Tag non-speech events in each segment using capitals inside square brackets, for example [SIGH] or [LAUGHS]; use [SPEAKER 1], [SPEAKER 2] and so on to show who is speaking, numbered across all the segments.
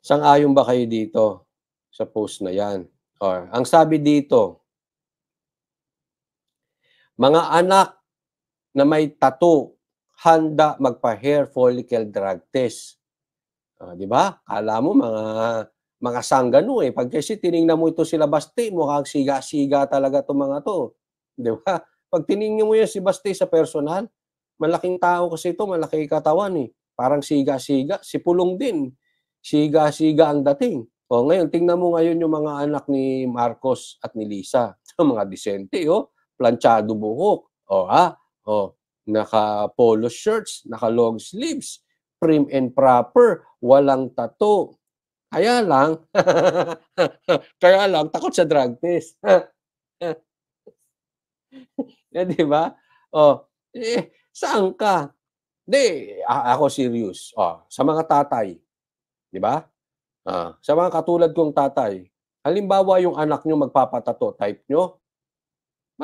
[SPEAKER 1] Sang-ayon ba kayo dito sa post na yan? Or, ang sabi dito, mga anak na may tato, handa magpa-hair follicle drug test. Uh, di ba? Kala mo mga mga sanggano eh. Pag kasi tiningnan mo ito sila Basti, mukhang siga-siga talaga itong mga to. Di ba? Pag tiningnan mo yan si Basti sa personal, malaking tao kasi ito, malaki katawan eh. Parang siga-siga, si Pulong din siga-siga ang dating. O ngayon, tingnan mo ngayon yung mga anak ni Marcos at ni Lisa. [LAUGHS] mga disente, oh. Planchado buhok. O ha? O, naka polo shirts, naka long sleeves, prim and proper, walang tato. Kaya lang, [LAUGHS] kaya lang, takot sa drug test. yeah, [LAUGHS] di ba? Oh, eh, saan ka? Hindi, ako serious. Oh, sa mga tatay, Di ba? Ah, sa mga katulad kong tatay, halimbawa yung anak nyo magpapatato, type nyo?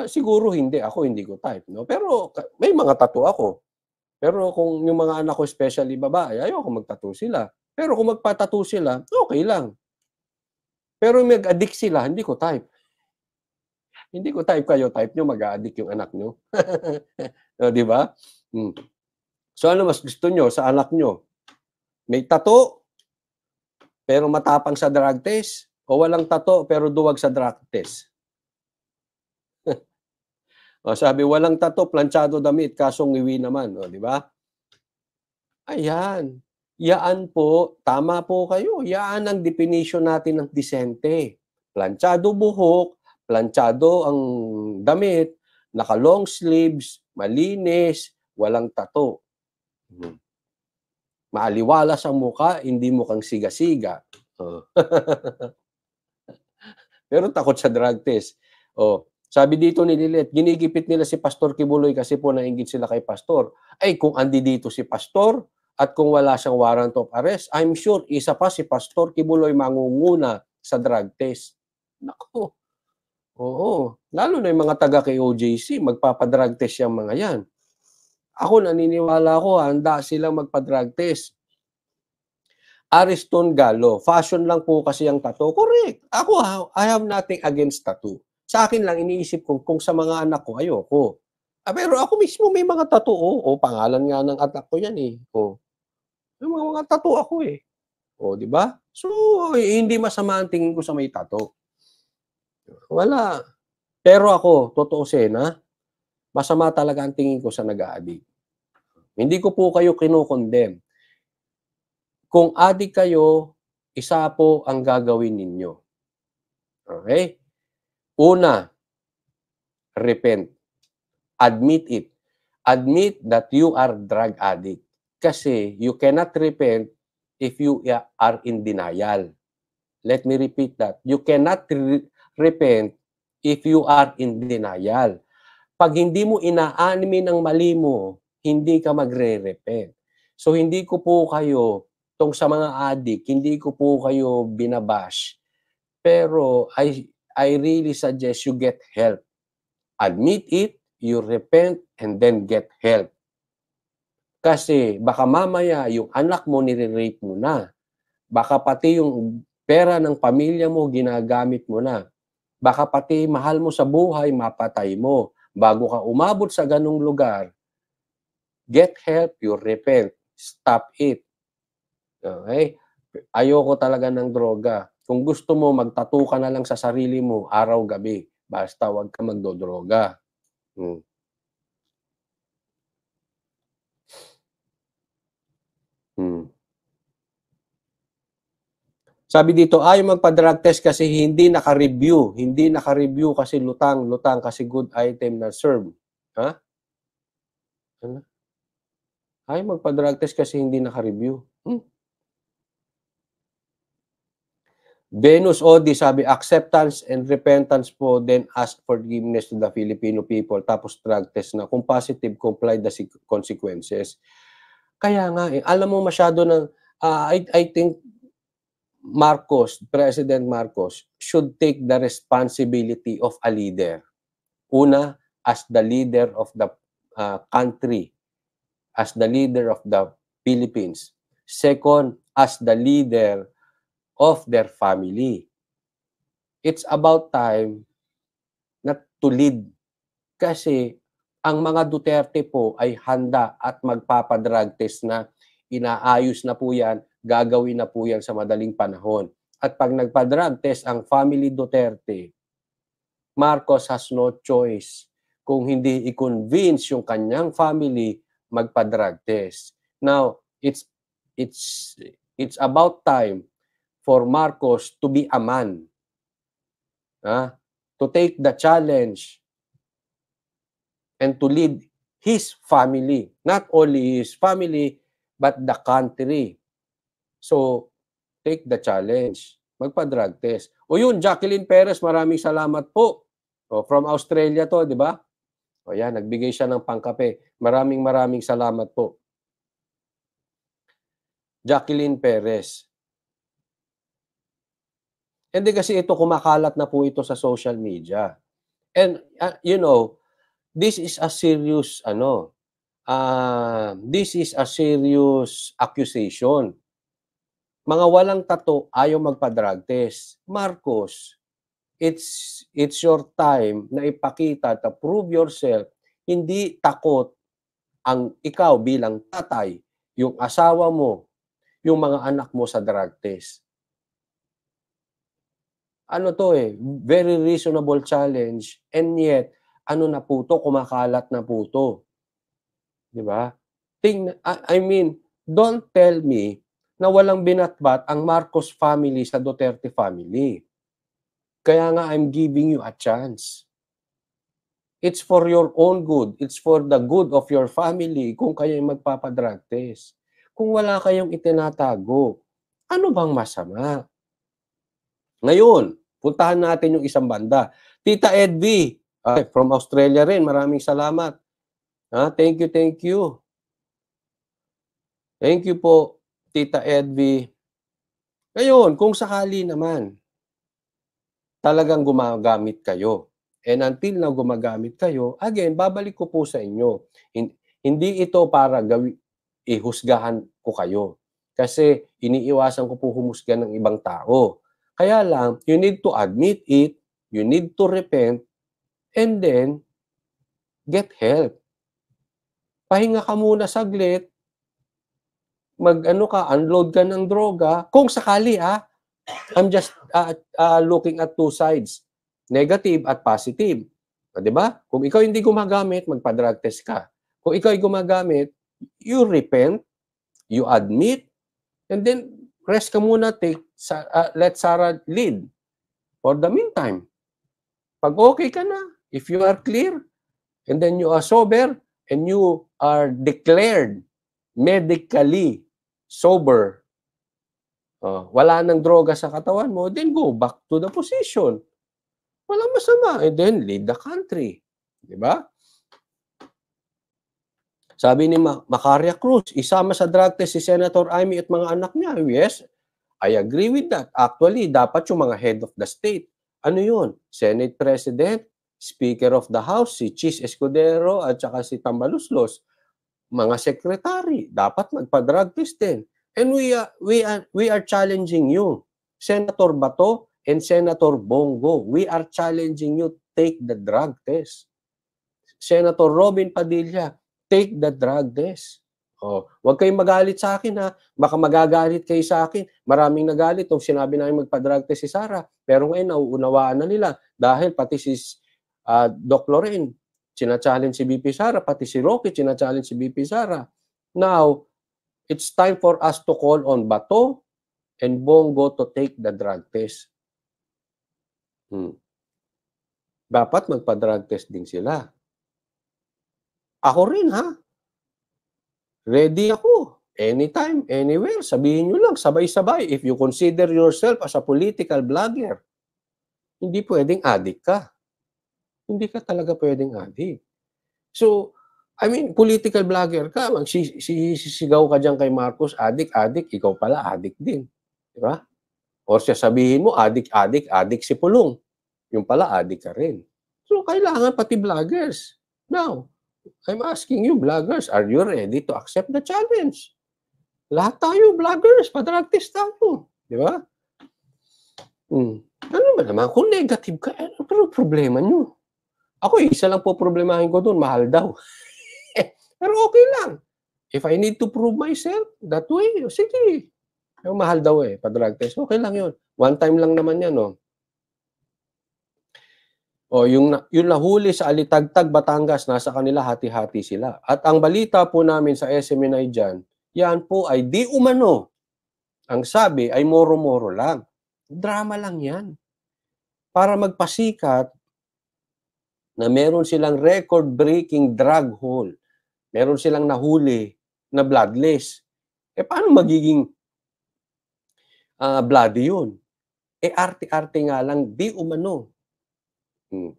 [SPEAKER 1] Siguro hindi. Ako hindi ko type. No? Pero may mga tato ako. Pero kung yung mga anak ko, especially babae, ayoko magtato sila. Pero kung magpatato sila, okay lang. Pero mag-addict sila, hindi ko type. Hindi ko type kayo, type nyo, mag-addict yung anak nyo. no, [LAUGHS] oh, di ba? Hmm. So ano mas gusto nyo sa anak nyo? May tato pero matapang sa drug test o walang tato pero duwag sa drug test. [LAUGHS] o sabi, walang tato, planchado damit, kasong iwi naman. O, di ba? Ayan. Yaan po, tama po kayo. Yaan ang definition natin ng disente. Planchado buhok, planchado ang damit, naka long sleeves, malinis, walang tato. Mm-hmm. Maaliwalas ang muka, hindi mukhang siga-siga. Pero oh. [LAUGHS] takot sa drug test. Oh. Sabi dito ni Lilet, ginigipit nila si Pastor Kibuloy kasi po nainggit sila kay Pastor. Ay, kung andi dito si Pastor at kung wala siyang warrant of arrest, I'm sure isa pa si Pastor Kibuloy mangunguna sa drug test. Nako. Oo. Lalo na yung mga taga kay OJC, magpapadrag test yung mga yan. Ako naniniwala ako handa silang magpa-drug test. Ariston Gallo, fashion lang po kasi ang tattoo. Correct. Ako, I have nothing against tattoo. Sa akin lang, iniisip ko kung sa mga anak ko, ayoko. Ah, pero ako mismo may mga tattoo. O, oh, oh, pangalan nga ng anak ko yan eh. O, oh. may mga, mga tattoo ako eh. O, di ba? So, eh, hindi masama ang tingin ko sa may tattoo. Wala. Pero ako, totoo sen, masama talaga ang tingin ko sa nag-aadik. Hindi ko po kayo kinukondem. Kung adik kayo, isa po ang gagawin ninyo. Okay? Una, repent. Admit it. Admit that you are drug addict. Kasi you cannot repent if you are in denial. Let me repeat that. You cannot re- repent if you are in denial. Pag hindi mo inaanimin ang mali mo, hindi ka magre-repent. So hindi ko po kayo, tong sa mga adik, hindi ko po kayo binabash. Pero I, I really suggest you get help. Admit it, you repent, and then get help. Kasi baka mamaya yung anak mo nire-rape mo na. Baka pati yung pera ng pamilya mo ginagamit mo na. Baka pati mahal mo sa buhay, mapatay mo. Bago ka umabot sa ganong lugar, get help, you repent, stop it. Okay? Ayoko talaga ng droga. Kung gusto mo, magtatu ka na lang sa sarili mo, araw-gabi. Basta huwag ka magdodroga. Hmm. Hmm. Sabi dito, ayaw magpa-drug test kasi hindi naka-review. Hindi naka-review kasi lutang, lutang kasi good item na serve. Ha? Ano? Ayaw magpa-drug test kasi hindi naka-review. Hmm? Venus Odi sabi, acceptance and repentance po, then ask forgiveness to the Filipino people. Tapos drug test na. Kung positive, comply the consequences. Kaya nga, eh, alam mo masyado ng, uh, I, I think Marcos, President Marcos, should take the responsibility of a leader. Una, as the leader of the uh, country, as the leader of the Philippines. Second, as the leader of their family. It's about time na to lead. Kasi ang mga Duterte po ay handa at magpapadrag test na inaayos na po yan gagawin na po yan sa madaling panahon. At pag nagpa-drug test ang family Duterte, Marcos has no choice kung hindi i-convince yung kanyang family magpa-drug test. Now, it's it's it's about time for Marcos to be a man. Huh? To take the challenge and to lead his family, not only his family but the country. So, take the challenge. Magpa-drug test. O yun, Jacqueline Perez, maraming salamat po. O, oh, from Australia to, di ba? O yan, nagbigay siya ng pangkape. Maraming maraming salamat po. Jacqueline Perez. Hindi kasi ito kumakalat na po ito sa social media. And uh, you know, this is a serious ano, uh, this is a serious accusation mga walang tato ayaw magpa-drug test. Marcos, it's it's your time na ipakita to prove yourself. Hindi takot ang ikaw bilang tatay, yung asawa mo, yung mga anak mo sa drug test. Ano to eh, very reasonable challenge and yet ano na po to, kumakalat na po to. 'Di ba? Ting I mean, don't tell me na walang binatbat ang Marcos family sa Duterte family. Kaya nga I'm giving you a chance. It's for your own good. It's for the good of your family kung kayo magpapadrag test. Kung wala kayong itinatago, ano bang masama? Ngayon, puntahan natin yung isang banda. Tita Edvi, uh, from Australia rin, maraming salamat. Ha? Ah, thank you, thank you. Thank you po. Tita Edvi. Ngayon, kung sakali naman, talagang gumagamit kayo. And until na gumagamit kayo, again, babalik ko po sa inyo. Hindi ito para gawi, ihusgahan ko kayo. Kasi iniiwasan ko po humusga ng ibang tao. Kaya lang, you need to admit it, you need to repent, and then get help. Pahinga ka muna saglit, mag-ano ka, unload ka ng droga, kung sakali ah, I'm just uh, uh, looking at two sides, negative at positive. O, diba? Kung ikaw hindi gumagamit, magpa-drug test ka. Kung ikaw ay gumagamit, you repent, you admit, and then rest ka muna, take, uh, let Sarah lead. For the meantime, pag okay ka na, if you are clear, and then you are sober, and you are declared medically sober, uh, wala nang droga sa katawan mo, then go back to the position. Walang masama. And then lead the country. Di ba? Sabi ni Macaria Cruz, isama sa drug test si Senator Amy at mga anak niya. Yes, I agree with that. Actually, dapat yung mga head of the state. Ano yun? Senate President, Speaker of the House, si Chis Escudero at saka si Tambaluslos mga secretary, dapat magpa-drug test din. And we, are, we, are, we are challenging you, Senator Bato and Senator Bongo, we are challenging you, take the drug test. Senator Robin Padilla, take the drug test. Oh, huwag kayong magalit sa akin ha. Baka magagalit kayo sa akin. Maraming nagalit nung sinabi namin magpa-drug test si Sarah. Pero ngayon nauunawaan na nila dahil pati si uh, Doc Loren China-challenge si BP Sara, pati si Rocky china-challenge si BP Sara. Now, it's time for us to call on Bato and Bongo to take the drug test. Hmm. Dapat magpa-drug test din sila. Ako rin ha. Ready ako. Anytime, anywhere. Sabihin nyo lang, sabay-sabay. If you consider yourself as a political blogger, hindi pwedeng addict ka hindi ka talaga pwedeng addict. So, I mean, political blogger ka, magsisigaw ka dyan kay Marcos, addict, addict, ikaw pala, addict din. Di ba? Or siya sabihin mo, addict, addict, addict si Pulong. Yung pala, addict ka rin. So, kailangan pati vloggers. Now, I'm asking you, vloggers, are you ready to accept the challenge? Lahat tayo, vloggers, padragtis tayo. Di ba? Hmm. Ano ba naman? Kung negative ka, eh, ano, pero problema nyo. Ako, isa lang po problemahin ko doon, mahal daw. [LAUGHS] Pero okay lang. If I need to prove myself, that way, sige. Yung mahal daw eh, pa-drug test. Okay lang yun. One time lang naman yan, no? Oh. O, oh, yung, yung nahuli sa Alitagtag, Batangas, nasa kanila hati-hati sila. At ang balita po namin sa SMNI dyan, yan po ay di umano. Ang sabi ay moro-moro lang. Drama lang yan. Para magpasikat na meron silang record-breaking drug haul. Meron silang nahuli na bloodless. Eh paano magiging uh, bloody yun? Eh arte-arte nga lang, di umano. Hmm.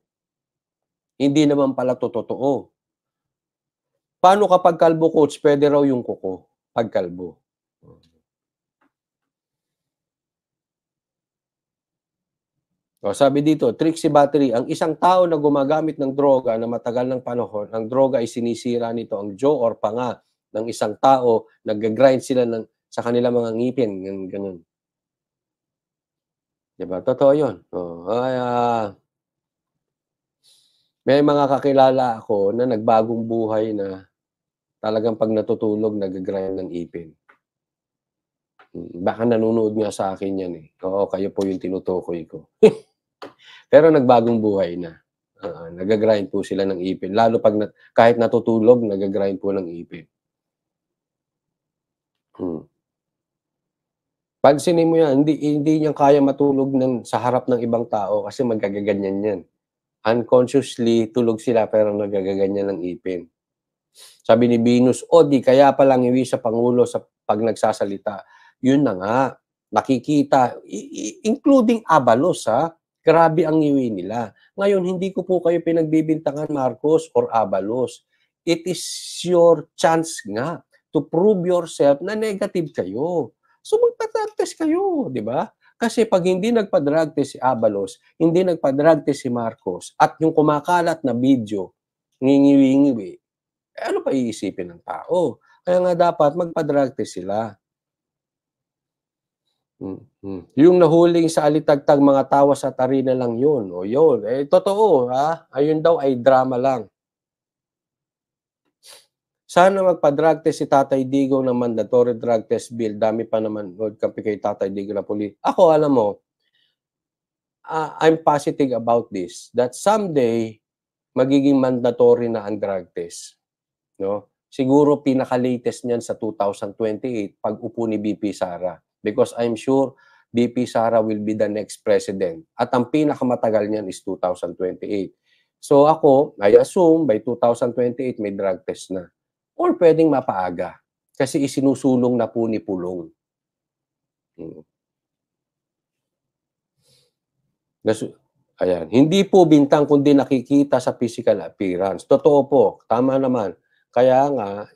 [SPEAKER 1] Hindi naman pala to totoo. Paano kapag kalbo coach, pwede raw yung kuko pag kalbo? O, sabi dito, Trixie Battery, ang isang tao na gumagamit ng droga na matagal ng panahon, ang droga ay sinisira nito ang jaw or panga ng isang tao, nag-grind sila ng, sa kanila mga ngipin, ganun. ganun. Diba? Totoo yun. O, ay, uh, may mga kakilala ako na nagbagong buhay na talagang pag natutulog, nag-grind ng ipin. Hmm, baka nanonood nga sa akin yan eh. Oo, kayo po yung tinutukoy ko. [LAUGHS] Pero nagbagong buhay na. Uh, nagagrind po sila ng ipin. Lalo pag na, kahit natutulog, nagagrind po ng ipin. Hmm. Pag Pansinin mo yan, hindi, hindi niya kaya matulog ng, sa harap ng ibang tao kasi magagaganyan yan. Unconsciously, tulog sila pero nagagaganyan ng ipin. Sabi ni Venus, o di kaya palang iwi sa Pangulo sa pag nagsasalita. Yun na nga, nakikita, including Abalos ha, Grabe ang iwi nila. Ngayon, hindi ko po kayo pinagbibintangan, Marcos or Abalos. It is your chance nga to prove yourself na negative kayo. So magpa-drug test kayo, di ba? Kasi pag hindi nagpa-drug test si Abalos, hindi nagpa-drug test si Marcos, at yung kumakalat na video, ngingiwi-ngiwi, eh, ano pa iisipin ng tao? Kaya nga dapat magpa-drug test sila. Mm-hmm. Yung nahuling sa alitagtag mga tawa sa tarina lang yun. O yun. Eh, totoo, ha? Ayun daw ay drama lang. Sana magpa-drug test si Tatay Digo ng mandatory drug test bill. Dami pa naman. Lord, kampi kay Tatay Digo na puli. Ako, alam mo, uh, I'm positive about this. That someday, magiging mandatory na ang drug test. No? Siguro pinaka-latest niyan sa 2028 pag upo ni BP Sara because I'm sure BP Sara will be the next president. At ang pinakamatagal niyan is 2028. So ako, I assume by 2028 may drug test na. Or pwedeng mapaaga kasi isinusulong na po ni Pulong. Hmm. Ayan. Hindi po bintang kundi nakikita sa physical appearance. Totoo po. Tama naman. Kaya nga,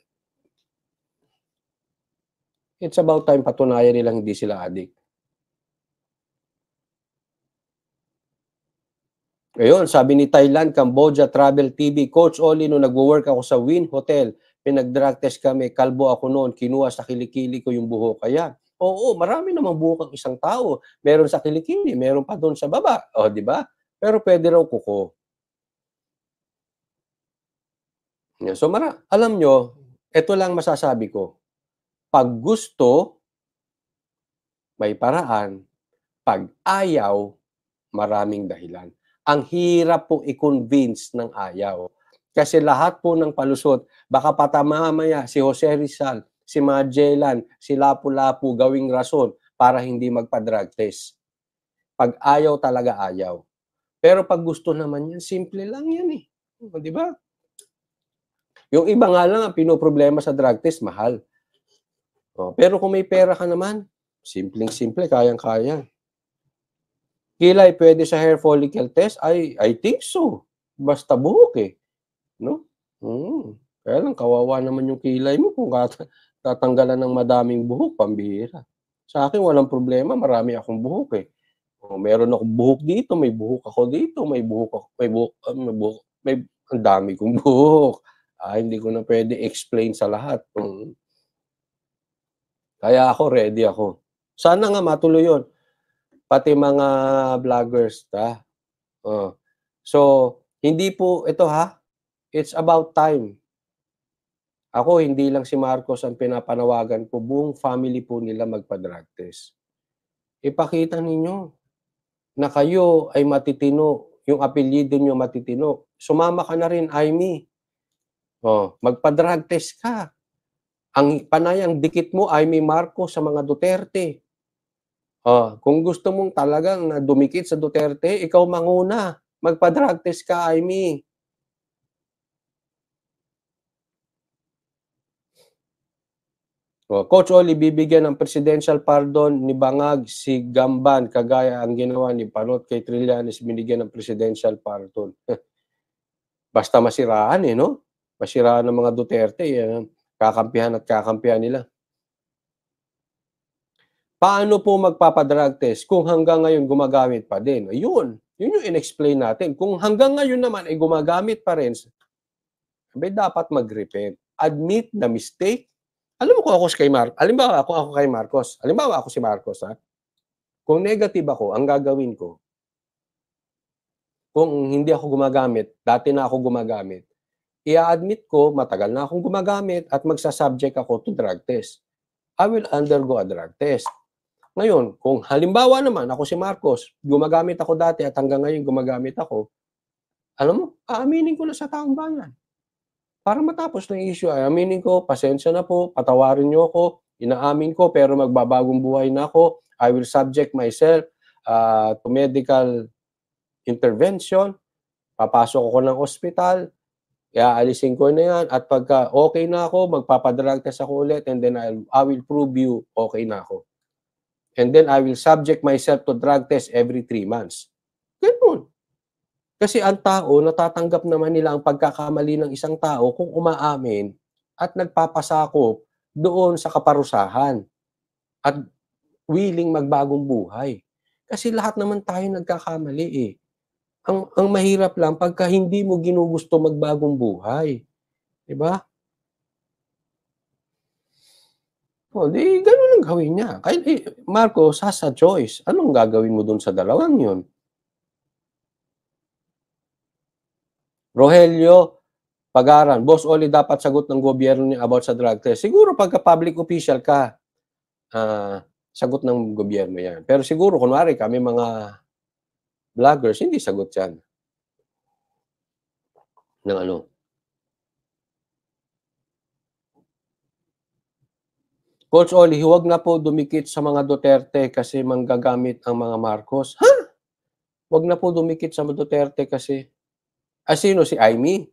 [SPEAKER 1] It's about time patunayan nilang hindi sila addict. Ayun, sabi ni Thailand, Cambodia Travel TV, Coach Oli, nung nagwo-work ako sa Win Hotel, pinag-drug test kami, kalbo ako noon, kinuha sa kilikili ko yung buhok. Kaya, oo, marami namang buhok ang isang tao. Meron sa kilikili, meron pa doon sa baba. O, di ba? Pero pwede raw kuko. So, mara, alam nyo, ito lang masasabi ko paggusto gusto, may paraan. Pag ayaw, maraming dahilan. Ang hirap pong i-convince ng ayaw. Kasi lahat po ng palusot, baka patamamaya si Jose Rizal, si Magellan, si Lapu-Lapu gawing rason para hindi magpa-drug test. Pag ayaw talaga ayaw. Pero pag gusto naman yan, simple lang yan eh. O, di ba? Yung iba nga lang, ang pinoproblema sa drug test, mahal. O, oh, pero kung may pera ka naman, simpleng-simple, kayang-kaya. Kilay, pwede sa hair follicle test? I, I think so. Basta buhok eh. No? Hmm. Kaya lang, kawawa naman yung kilay mo kung tatanggalan ng madaming buhok, pambihira. Sa akin, walang problema, marami akong buhok eh. Oh, meron ako buhok dito, may buhok ako dito, may buhok ako, may buhok, uh, may buhok, may, ang dami kong [LAUGHS] buhok. Ah, hindi ko na pwede explain sa lahat kung hmm. Kaya ako, ready ako. Sana nga matuloy yun. Pati mga vloggers, ta? Uh, so, hindi po, ito ha, it's about time. Ako, hindi lang si Marcos ang pinapanawagan ko, buong family po nila magpa-drug test. Ipakita ninyo na kayo ay matitino, yung apelyido nyo matitino. Sumama ka na rin, Aimee. Oh, magpa-drug test ka ang panayang dikit mo ay may Marcos sa mga Duterte. Oh, kung gusto mong talagang dumikit sa Duterte, ikaw manguna. Magpa-drug test ka, Amy. Oh, Coach Oli, bibigyan ng presidential pardon ni Bangag si Gamban kagaya ang ginawa ni Panot kay Trillanes binigyan ng presidential pardon. [LAUGHS] Basta masiraan eh, no? Masiraan ng mga Duterte. Yan. Eh. Kakampihan at kakampihan nila. Paano po magpapadrug test kung hanggang ngayon gumagamit pa din? Ayun, yun yung in-explain natin. Kung hanggang ngayon naman ay gumagamit pa rin, sabi, dapat mag-repent. Admit the mistake. Alam mo kung ako kay Marcos, alimbawa ako, ako kay Marcos, alimbawa ako si Marcos, ha? Kung negative ako, ang gagawin ko, kung hindi ako gumagamit, dati na ako gumagamit, i-admit ko, matagal na akong gumagamit at magsasubject ako to drug test. I will undergo a drug test. Ngayon, kung halimbawa naman, ako si Marcos, gumagamit ako dati at hanggang ngayon gumagamit ako, alam mo, aaminin ko na sa taong bayan. Para matapos na issue, aaminin ko, pasensya na po, patawarin niyo ako, inaamin ko, pero magbabagong buhay na ako, I will subject myself uh, to medical intervention, papasok ako ng ospital, iaalisin ko na yan at pagka okay na ako, magpapadrag test ako ulit and then I'll, I will prove you okay na ako. And then I will subject myself to drug test every three months. Ganun. Kasi ang tao, natatanggap naman nila ang pagkakamali ng isang tao kung umaamin at nagpapasakop doon sa kaparusahan at willing magbagong buhay. Kasi lahat naman tayo nagkakamali eh ang, ang mahirap lang pagka hindi mo ginugusto magbagong buhay. Di ba? O, oh, di, ganun ang gawin niya. Kay eh, Marco, sasa choice. Anong gagawin mo dun sa dalawang 'yon? Rogelio Pagaran, boss Oli, dapat sagot ng gobyerno niya about sa drug test. Siguro pagka public official ka, uh, sagot ng gobyerno yan. Pero siguro, kunwari kami mga vloggers, hindi sagot yan. Ng ano? Coach Oli, huwag na po dumikit sa mga Duterte kasi manggagamit ang mga Marcos. Ha? Huh? Huwag na po dumikit sa Duterte kasi. Ah, sino? Si Aimee?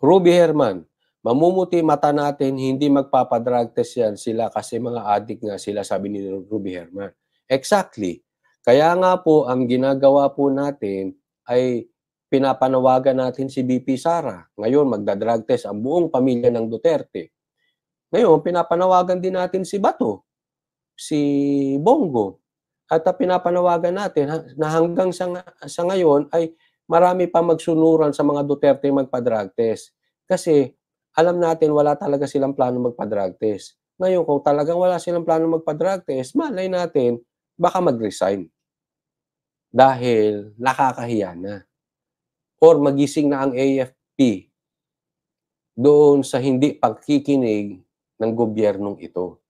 [SPEAKER 1] Ruby Herman. Mamumuti mata natin, hindi magpapadrag test yan sila kasi mga addict nga sila, sabi ni Ruby Herman. Exactly. Kaya nga po, ang ginagawa po natin ay pinapanawagan natin si BP Sara. Ngayon, magdadrag test ang buong pamilya ng Duterte. Ngayon, pinapanawagan din natin si Bato, si Bongo. At pinapanawagan natin na hanggang sa, sa ngayon ay marami pa magsunuran sa mga Duterte magpa-drug test. Kasi alam natin wala talaga silang plano magpa-drug test. Ngayon, kung talagang wala silang plano magpa-drug test, malay natin, baka mag-resign. Dahil nakakahiya na. Or magising na ang AFP doon sa hindi pagkikinig ng gobyernong ito.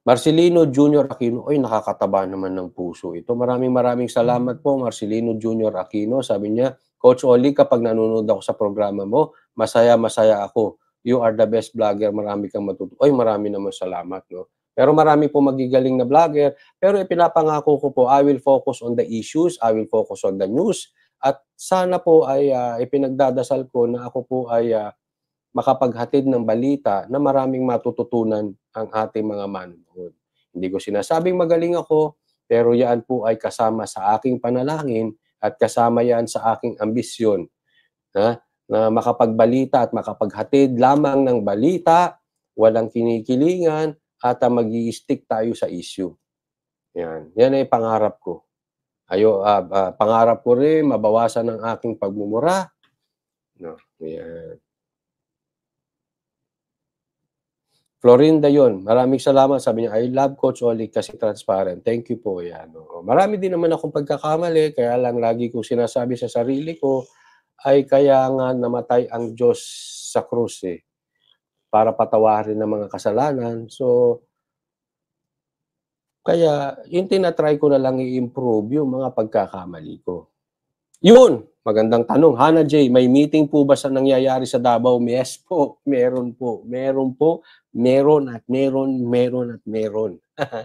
[SPEAKER 1] Marcelino Junior Aquino, ay nakakataba naman ng puso ito. Maraming maraming salamat po Marcelino Junior Aquino. Sabi niya, Coach Oli, kapag nanonood ako sa programa mo, masaya-masaya ako. You are the best vlogger. Marami kang matututo. Oy, marami naman salamat. No? Pero marami po magigaling na vlogger. Pero ipinapangako ko po, I will focus on the issues. I will focus on the news. At sana po ay uh, ipinagdadasal ko na ako po ay uh, makapaghatid ng balita na maraming matututunan ang ating mga manonood. Hindi ko sinasabing magaling ako, pero yan po ay kasama sa aking panalangin at kasama yan sa aking ambisyon na, na makapagbalita at makapaghatid lamang ng balita, walang kinikilingan, at uh, mag stick tayo sa issue. Yan. Yan ay pangarap ko. Ayo, uh, uh, pangarap ko rin, mabawasan ang aking pagmumura. No, yan. Florinda yon. Maraming salamat. Sabi niya, I love Coach Oli kasi transparent. Thank you po. Yan. marami din naman akong pagkakamali. Kaya lang lagi kong sinasabi sa sarili ko ay kaya nga namatay ang Diyos sa krus eh, para patawarin ng mga kasalanan. So, kaya yung tinatry ko na lang i-improve yung mga pagkakamali ko. Yun! Magandang tanong. Hana J, may meeting po ba sa nangyayari sa Davao? Yes po, meron po, meron po, meron at meron, meron at meron.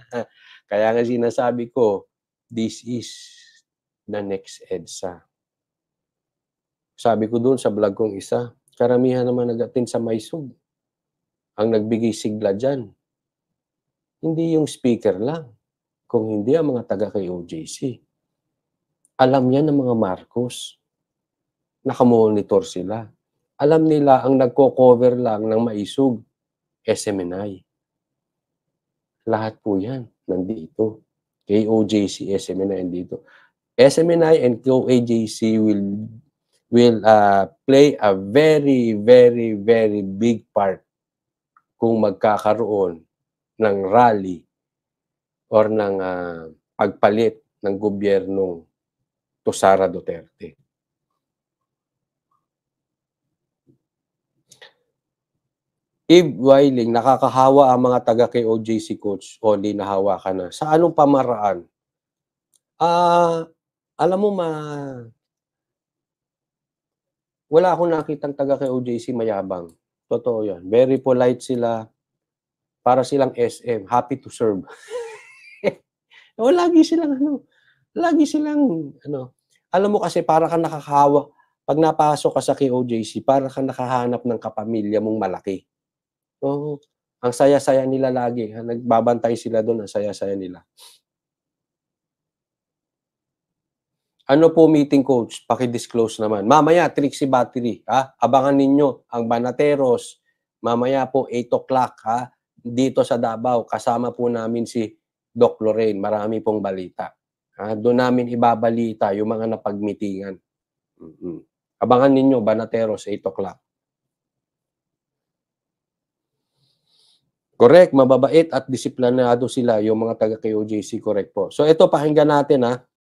[SPEAKER 1] [LAUGHS] Kaya nga sinasabi ko, this is the next EDSA. Sabi ko doon sa vlog kong isa, karamihan naman nag-attend sa Maysog. Ang nagbigay sigla dyan, hindi yung speaker lang, kung hindi ang mga taga kay OJC. Alam yan ng mga Marcos nakamonitor sila. Alam nila ang nagko-cover lang ng maisog, eh, SMNI. Lahat po yan nandito. KOJC, eh, SMNI nandito. Eh, SMNI and KOJC will will uh, play a very, very, very big part kung magkakaroon ng rally or ng uh, pagpalit ng gobyernong Tosara Duterte. Abe Wiley, nakakahawa ang mga taga kay coach o hindi nahawa ka na. Sa anong pamaraan? Ah, uh, alam mo ma wala akong nakitang taga kay mayabang. Totoo 'yan. Very polite sila. Para silang SM, happy to serve. [LAUGHS] o lagi silang ano, lagi silang ano, alam mo kasi para kang nakakahawa pag napasok ka sa KOJC, para kang nakahanap ng kapamilya mong malaki. Oh, ang saya-saya nila lagi. Nagbabantay sila doon, ang saya-saya nila. Ano po meeting coach? Paki-disclose naman. Mamaya, Trixie Battery. Ha? Abangan ninyo ang Banateros. Mamaya po, 8 o'clock. Ha? Dito sa Davao, kasama po namin si Doc Lorraine. Marami pong balita. Ha? Doon namin ibabalita yung mga napagmitingan. Mm-hmm. Abangan ninyo, Banateros, 8 o'clock. Correct, mababait at disiplinado sila yung mga taga KOJC, correct po. So ito pakinggan natin ha. Ah.